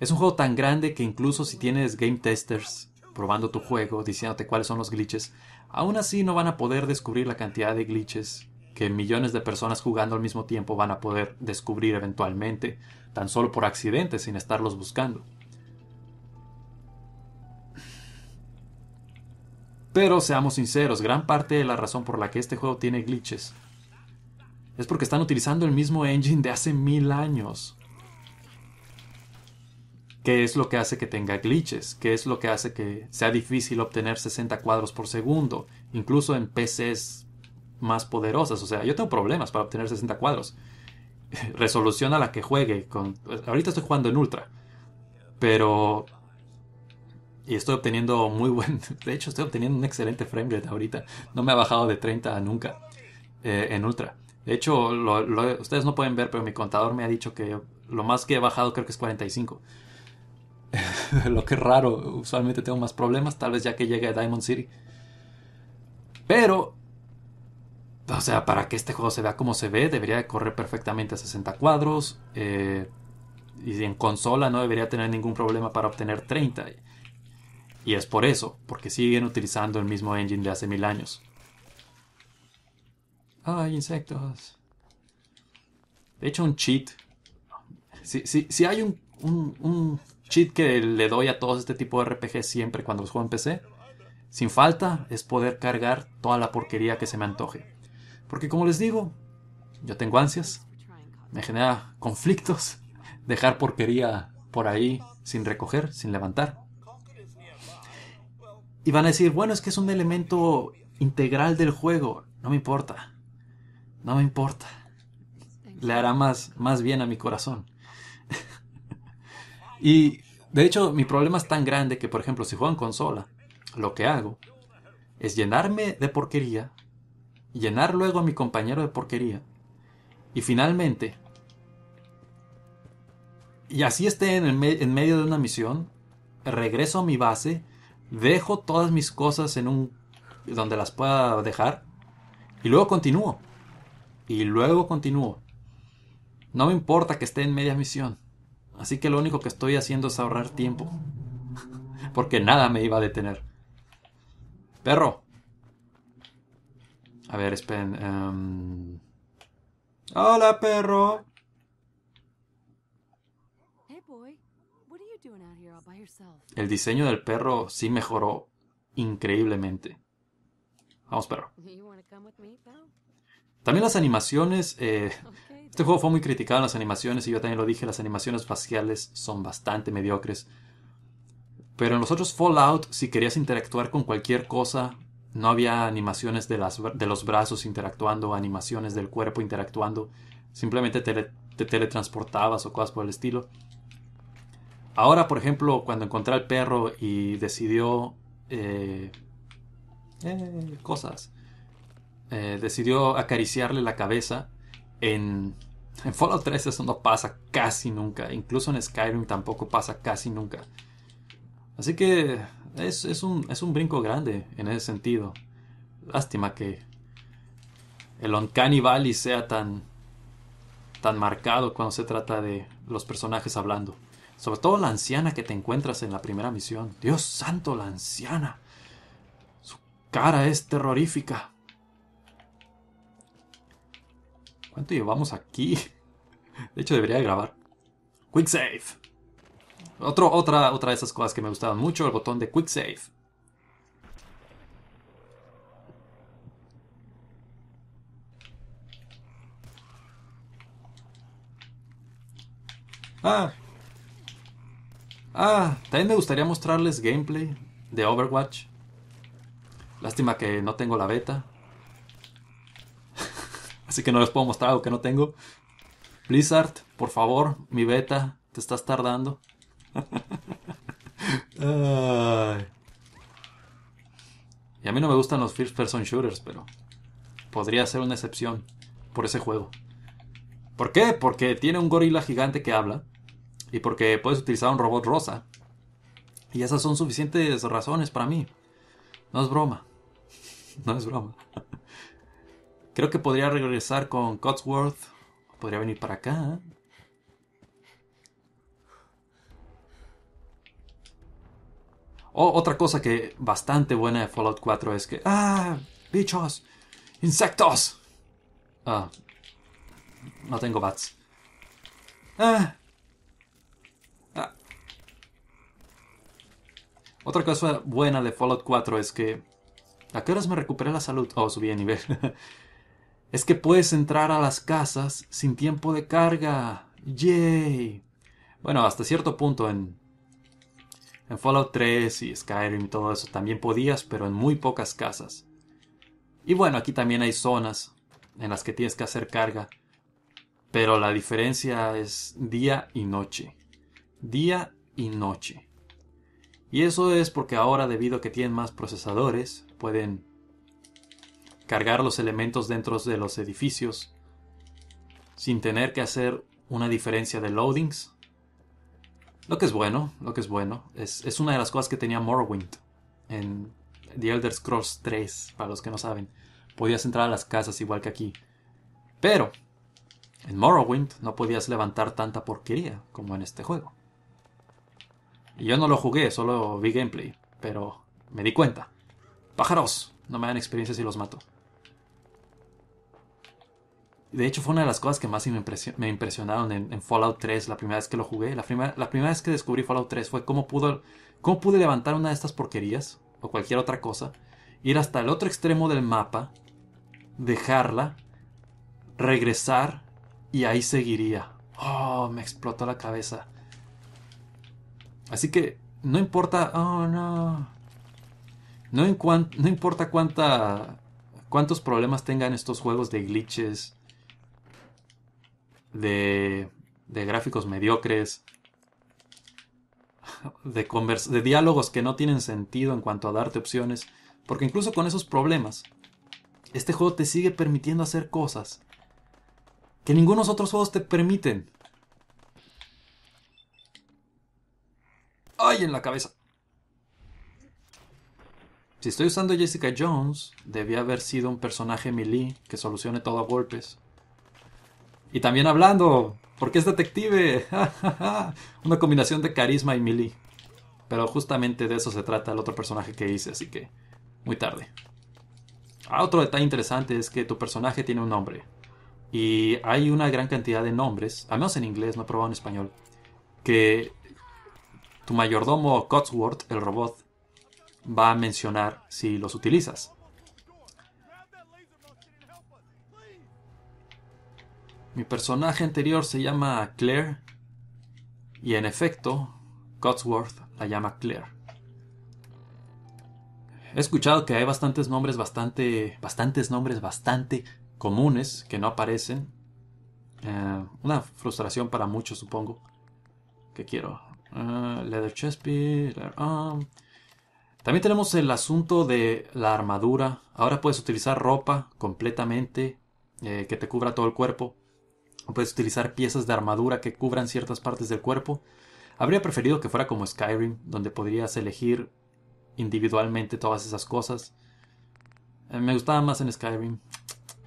Es un juego tan grande que incluso si tienes game testers probando tu juego, diciéndote cuáles son los glitches, aún así no van a poder descubrir la cantidad de glitches que millones de personas jugando al mismo tiempo van a poder descubrir eventualmente, tan solo por accidente, sin estarlos buscando. Pero seamos sinceros, gran parte de la razón por la que este juego tiene glitches es porque están utilizando el mismo engine de hace mil años. ¿Qué es lo que hace que tenga glitches? ¿Qué es lo que hace que sea difícil obtener 60 cuadros por segundo? Incluso en PCs más poderosas. O sea, yo tengo problemas para obtener 60 cuadros. Resolución a la que juegue. Con... Ahorita estoy jugando en ultra. Pero... Y estoy obteniendo muy buen... De hecho, estoy obteniendo un excelente frame ahorita. No me ha bajado de 30 nunca eh, en ultra. De hecho, ustedes no pueden ver, pero mi contador me ha dicho que lo más que he bajado creo que es 45. lo que es raro. Usualmente tengo más problemas, tal vez ya que llegue a Diamond City. Pero o sea, para que este juego se vea como se ve, debería correr perfectamente a 60 cuadros. Eh, y en consola no debería tener ningún problema para obtener 30. Y es por eso, porque siguen utilizando el mismo engine de hace mil años. ¡Ay, insectos! De hecho, un cheat. Si, si, hay un, un, cheat que le doy a todos este tipo de RPG siempre cuando los juego en PC, sin falta, es poder cargar toda la porquería que se me antoje. Porque como les digo, yo tengo ansias, me genera conflictos, dejar porquería por ahí sin recoger, sin levantar. Y van a decir, bueno, es que es un elemento integral del juego, no me importa, no me importa. Le hará más, más bien a mi corazón. y de hecho, mi problema es tan grande que, por ejemplo, si juego en consola, lo que hago es llenarme de porquería llenar luego a mi compañero de porquería. Y finalmente, y así esté en, en medio de una misión, regreso a mi base, dejo todas mis cosas en un donde las pueda dejar y luego continúo. Y luego continúo. No me importa que esté en media misión. Así que lo único que estoy haciendo es ahorrar tiempo. Porque nada me iba a detener. Perro, a ver, esperen. Em. Hola, perro. El diseño del perro sí mejoró increíblemente. Vamos, perro. También las animaciones. Eh, este juego fue muy criticado en las animaciones y yo también lo dije, las animaciones faciales son bastante mediocres. Pero en los otros Fallout, si querías interactuar con cualquier cosa, no había animaciones de, las, de los brazos interactuando, animaciones del cuerpo interactuando. Simplemente te, teletransportabas o cosas por el estilo. Ahora, por ejemplo, cuando encontré al perro y decidió eh, eh, cosas, eh, decidió acariciarle la cabeza. En, en Fallout 3 eso no pasa casi nunca. Incluso en Skyrim tampoco pasa casi nunca. Así que es, un, brinco grande en ese sentido. Lástima que el Uncanny Valley sea tan, tan marcado cuando se trata de los personajes hablando. Sobre todo la anciana que te encuentras en la primera misión. Dios santo, la anciana. Su cara es terrorífica. ¿Cuánto llevamos aquí? De hecho, debería grabar. Quick save otra, otra de esas cosas que me gustaban mucho, el botón de Quick Save. Ah. Ah, también me gustaría mostrarles gameplay de Overwatch. Lástima que no tengo la beta. Así que no les puedo mostrar algo que no tengo. Blizzard, por favor, mi beta, te estás tardando. Y a mí no me gustan los first person shooters, pero podría ser una excepción por ese juego. ¿Por qué? Porque tiene un gorila gigante que habla y porque puedes utilizar un robot rosa. Y esas son suficientes razones para mí. No es broma. No es broma. Creo que podría regresar con Cotsworth. Podría venir para acá. otra cosa que bastante buena de Fallout 4 es que. ¡Ah! ¡Bichos! ¡Insectos! Ah. No tengo bats. Ah. ah. Otra cosa buena de Fallout 4 es que. ¿A qué horas me recuperé la salud? Oh, subí a nivel. es que puedes entrar a las casas sin tiempo de carga. ¡Yay! Bueno, hasta cierto punto en en Fallout 3 y Skyrim y todo eso también podías, pero en muy pocas casas. Y bueno, aquí también hay zonas en las que tienes que hacer carga, pero la diferencia es día y noche. Día y noche. Y eso es porque ahora, debido a que tienen más procesadores, pueden cargar los elementos dentro de los edificios sin tener que hacer una diferencia de loadings lo que es bueno, lo que es bueno. Es, una de las cosas que tenía Morrowind en The Elder Scrolls 3, para los que no saben. Podías entrar a las casas igual que aquí. Pero en Morrowind no podías levantar tanta porquería como en este juego. Y yo no lo jugué, solo vi gameplay, pero me di cuenta. Pájaros, no me dan experiencia si los mato. De hecho, fue una de las cosas que más me, impresionaron en, Fallout 3 la primera vez que lo jugué. La, la primera vez que descubrí Fallout 3 fue cómo, pudo, pude levantar una de estas porquerías o cualquier otra cosa, ir hasta el otro extremo del mapa, dejarla, regresar y ahí seguiría. Oh, me explotó la cabeza. Así que no importa, oh no. No, no importa cuánta, cuántos problemas tengan estos juegos de glitches de, de gráficos mediocres, de, de diálogos que no tienen sentido en cuanto a darte opciones, porque incluso con esos problemas, este juego te sigue permitiendo hacer cosas que ningunos otros juegos te permiten. ¡Ay, en la cabeza! Si estoy usando Jessica Jones, debía haber sido un personaje melee que solucione todo a golpes. Y también hablando, porque es detective. Una combinación de carisma y mili. Pero justamente de eso se trata el otro personaje que hice, así que muy tarde. Ah, otro detalle interesante es que tu personaje tiene un nombre. Y hay una gran cantidad de nombres, al menos en inglés, no he probado en español, que tu mayordomo Cotsworth, el robot, va a mencionar si los utilizas. Mi personaje anterior se llama Claire y en efecto, Cotsworth la llama Claire. He escuchado que hay bastantes nombres bastante, bastantes nombres bastante comunes que no aparecen. Eh, una frustración para muchos, supongo. Que quiero. Eh, leather También tenemos el asunto de la armadura. Ahora puedes utilizar ropa completamente eh, que te cubra todo el cuerpo. Puedes utilizar piezas de armadura que cubran ciertas partes del cuerpo. Habría preferido que fuera como Skyrim, donde podrías elegir individualmente todas esas cosas. Eh, me gustaba más en Skyrim.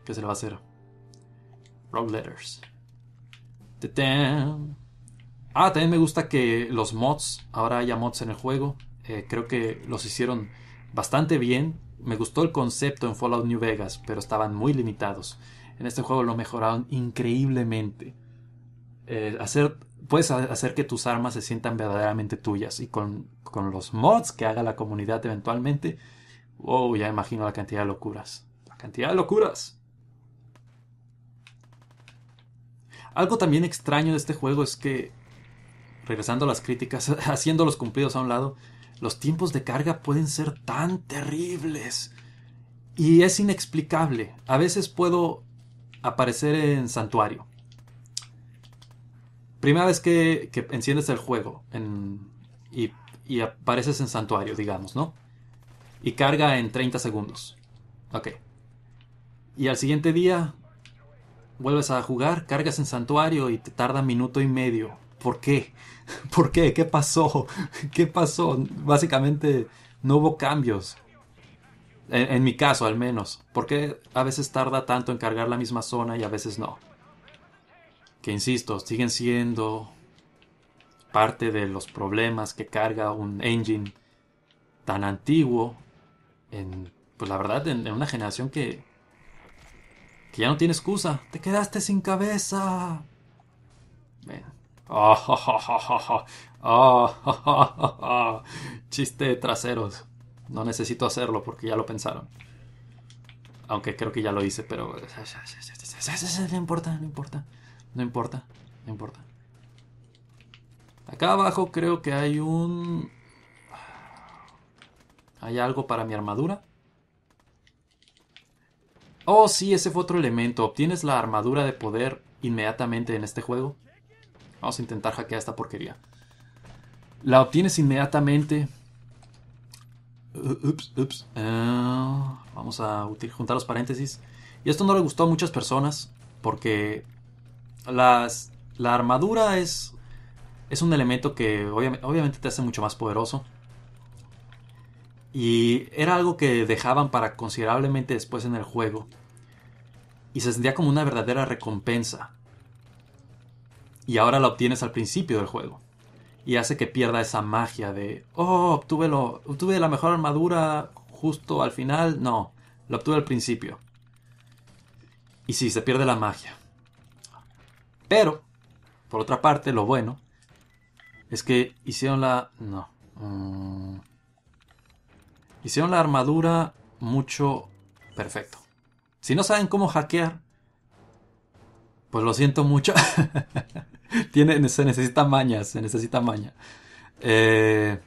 ¿Qué se le va a hacer? Rogue Letters. Ah, también me gusta que los mods, ahora haya mods en el juego. Eh, creo que los hicieron bastante bien. Me gustó el concepto en Fallout New Vegas, pero estaban muy limitados en este juego lo mejoraron increíblemente. Eh, hacer, puedes hacer que tus armas se sientan verdaderamente tuyas y con, los mods que haga la comunidad eventualmente, wow, ya imagino la cantidad de locuras. La cantidad de locuras. Algo también extraño de este juego es que, regresando a las críticas, haciendo los cumplidos a un lado, los tiempos de carga pueden ser tan terribles. Y es inexplicable. A veces puedo aparecer en Santuario. Primera vez que, enciendes el juego y, y, apareces en Santuario, digamos, ¿no? Y carga en 30 segundos. Ok. Y al siguiente día vuelves a jugar, cargas en Santuario y te tarda minuto y medio. ¿Por qué? ¿Por qué? ¿Qué pasó? ¿Qué pasó? Básicamente no hubo cambios. En, mi caso, al menos. porque a veces tarda tanto en cargar la misma zona y a veces no? Que insisto, siguen siendo parte de los problemas que carga un engine tan antiguo en, pues la verdad, en, una generación que, que ya no tiene excusa. Te quedaste sin cabeza. Chiste de traseros. No necesito hacerlo porque ya lo pensaron. Aunque creo que ya lo hice, pero... No importa, no importa. No importa, no importa. Acá abajo creo que hay un... Hay algo para mi armadura. Oh, sí, ese fue otro elemento. Obtienes la armadura de poder inmediatamente en este juego. Vamos a intentar hackear esta porquería. La obtienes inmediatamente Uh, eh, vamos a juntar los paréntesis. Y esto no le gustó a muchas personas porque la armadura es, es un elemento que obviamente te hace mucho más poderoso. Y era algo que dejaban para considerablemente después en el juego. Y se sentía como una verdadera recompensa. Y ahora la obtienes al principio del juego y hace que pierda esa magia de, oh, obtuve, lo, obtuve la mejor armadura justo al final. No, la obtuve al principio. Y sí, se pierde la magia. Pero, por otra parte, lo bueno es que hicieron la... No. Mm, hicieron la armadura mucho perfecto. Si no saben cómo hackear, pues lo siento mucho. se necesita maña, se necesita maña. Eh,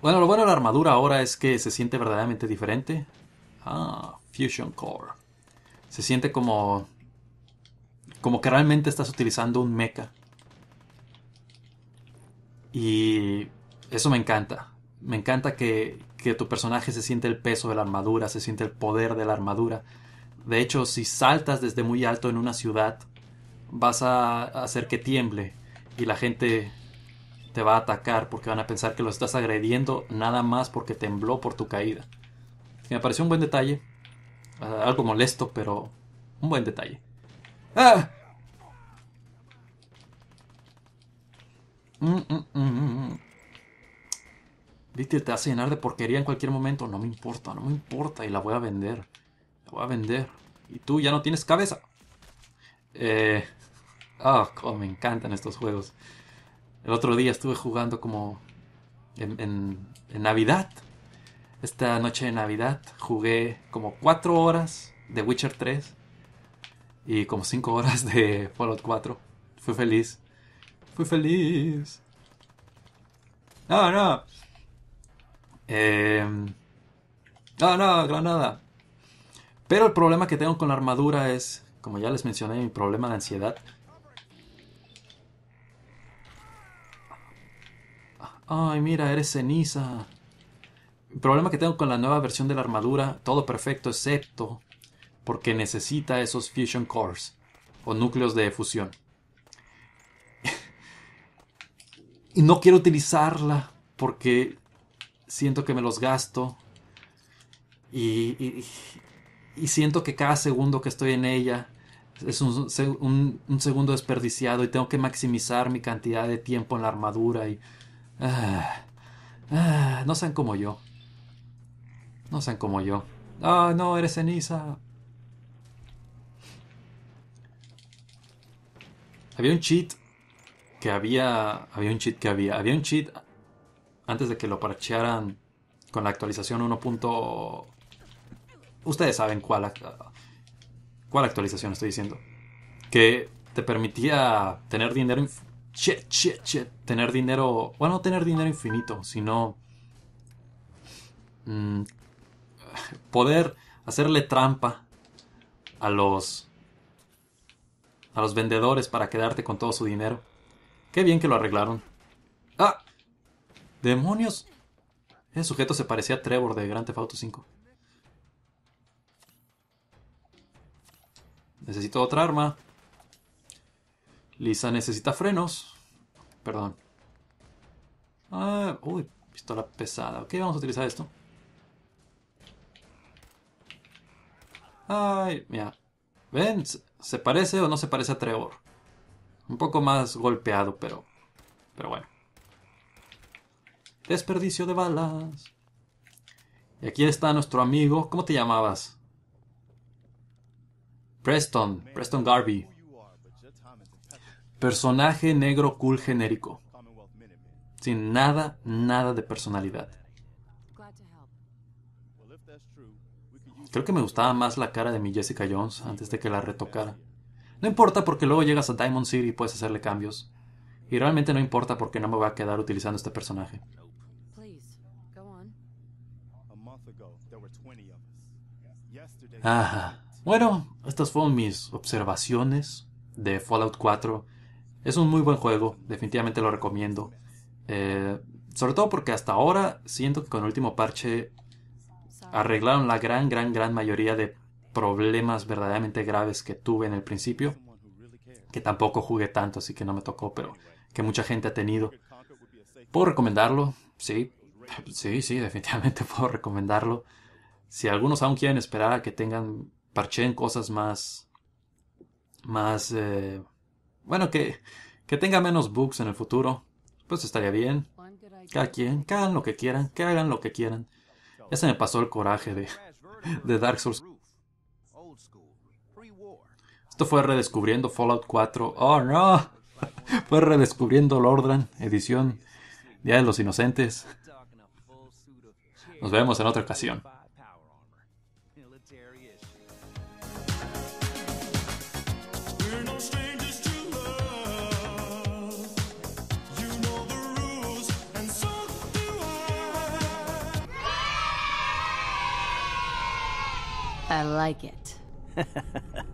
bueno, lo bueno de la armadura ahora es que se siente verdaderamente diferente. Ah, Fusion Core. Se siente como. como que realmente estás utilizando un mecha. Y eso me encanta. Me encanta que, que tu personaje se siente el peso de la armadura, se siente el poder de la armadura de hecho, si saltas desde muy alto en una ciudad, vas a hacer que tiemble y la gente te va a atacar porque van a pensar que lo estás agrediendo nada más porque tembló por tu caída. Me pareció un buen detalle. Ah, algo molesto, pero un buen detalle. ¡Ah! Mm, mm, mm, te hace llenar de porquería en cualquier momento. No me importa, no me importa y la voy a vender a vender. Y tú ya no tienes cabeza. Eh, oh, me encantan estos juegos. El otro día estuve jugando como en, Navidad. Esta noche de Navidad jugué como 4 horas de Witcher 3 y como 5 horas de Fallout 4. Fui feliz. Fui feliz. No, no. Em, no, no, Granada. Pero el problema que tengo con la armadura es, como ya les mencioné, mi problema de ansiedad. Ay, mira, eres ceniza. El problema que tengo con la nueva versión de la armadura, todo perfecto excepto porque necesita esos fusion cores o núcleos de fusión. y no quiero utilizarla porque siento que me los gasto. Y, y, y siento que cada segundo que estoy en ella es un, segundo desperdiciado y tengo que maximizar mi cantidad de tiempo en la armadura y... Ah, ah, no sean como yo. No sean como yo. Ah, no, eres ceniza. Había un cheat que había... Había un cheat que había... Había un cheat antes de que lo parchearan con la actualización 1 ustedes saben cuál, cuál actualización estoy diciendo. Que te permitía tener dinero. Che, che, che. Tener dinero. Bueno, no tener dinero infinito, sino. Mm, poder hacerle trampa a los. a los vendedores para quedarte con todo su dinero. Qué bien que lo arreglaron. ¡Ah! ¡Demonios! Ese sujeto se parecía a Trevor de Grand Theft Auto 5. Necesito otra arma. Lisa necesita frenos. Perdón. Ah, uy, pistola pesada. Ok, vamos a utilizar esto. Ay, mira. ¿Ven? ¿Se parece o no se parece a Trevor? Un poco más golpeado, pero... Pero bueno. Desperdicio de balas. Y aquí está nuestro amigo. ¿Cómo te llamabas? Preston, Preston Garvey. Personaje negro cool genérico. Sin nada, nada de personalidad. Creo que me gustaba más la cara de mi Jessica Jones antes de que la retocara. No importa porque luego llegas a Diamond City y puedes hacerle cambios. Y realmente no importa porque no me va a quedar utilizando este personaje. Ajá. Bueno, estas fueron mis observaciones de Fallout 4. Es un muy buen juego, definitivamente lo recomiendo. Eh, sobre todo porque hasta ahora siento que con el último parche arreglaron la gran, gran, gran mayoría de problemas verdaderamente graves que tuve en el principio, que tampoco jugué tanto, así que no me tocó, pero que mucha gente ha tenido. ¿Puedo recomendarlo? Sí, sí, sí, definitivamente puedo recomendarlo. Si algunos aún quieren esperar a que tengan parcheen cosas más, más, eh, bueno, que, que tenga menos bugs en el futuro, pues estaría bien. Cada quien, que hagan lo que quieran, que hagan lo que quieran. Ya se me pasó el coraje de, de Dark Souls. Esto fue redescubriendo Fallout 4. ¡Oh, no! fue redescubriendo Lordran, edición Día de los Inocentes. Nos vemos en otra ocasión. I like it.